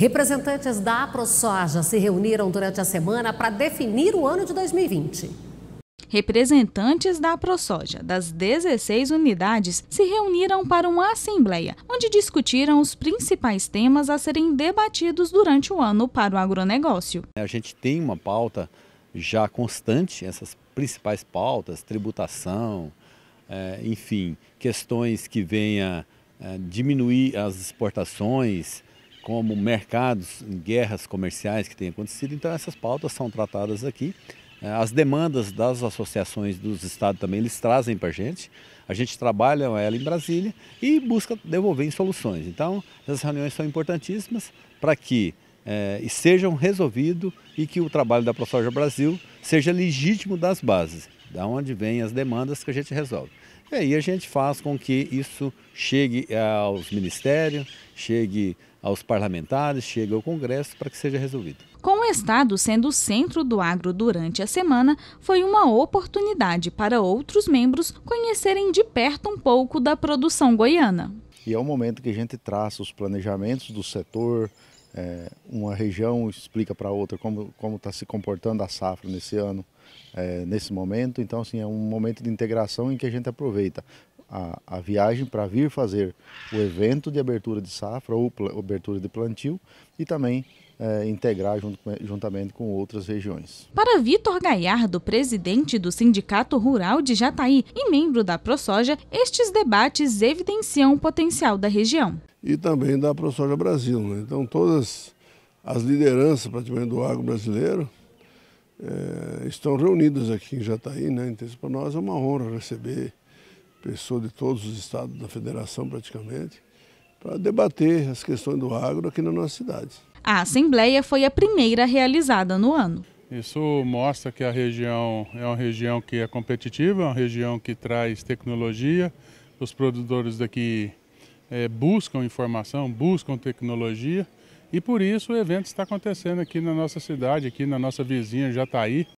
Representantes da AproSoja se reuniram durante a semana para definir o ano de 2020. Representantes da AproSoja das 16 unidades se reuniram para uma assembleia, onde discutiram os principais temas a serem debatidos durante o ano para o agronegócio. A gente tem uma pauta já constante, essas principais pautas, tributação, eh, enfim, questões que venha eh, diminuir as exportações, como mercados, guerras comerciais que têm acontecido. Então essas pautas são tratadas aqui. Eh, as demandas das associações dos estados também eles trazem para a gente. A gente trabalha ela em Brasília e busca devolver em soluções. Então essas reuniões são importantíssimas para que é, sejam resolvidos e que o trabalho da ProSoja Brasil seja legítimo das bases da onde vêm as demandas que a gente resolve. E aí a gente faz com que isso chegue eh, aos ministérios, chegue aos parlamentares, chegue ao Congresso para que seja resolvido. Com o Estado sendo o centro do agro durante a semana, foi uma oportunidade para outros membros conhecerem de perto um pouco da produção goiana. E é o momento que a gente traça os planejamentos do setor, é, uma região explica para outra como como está se comportando a safra nesse ano, é, nesse momento. Então, assim, é um momento de integração em que a gente aproveita a, a viagem para vir fazer o evento de abertura de safra ou abertura de plantio e também é, integrar junto, juntamente com outras regiões. Para Vitor Gaiardo, presidente do Sindicato Rural de Jataí e membro da ProSoja, estes debates evidenciam o potencial da região. E também da ProSoja Brasil. Né? Então, todas as lideranças praticamente do agro brasileiro é, estão reunidas aqui em Jataí. Né? Então, para nós é uma honra receber pessoas de todos os estados da federação praticamente para debater as questões do agro aqui na nossa cidade. A assembleia foi a primeira realizada no ano. Isso mostra que a região é uma região que é competitiva, é uma região que traz tecnologia. Os produtores daqui é, buscam informação, buscam tecnologia e por isso o evento está acontecendo aqui na nossa cidade, aqui na nossa vizinha Jataí.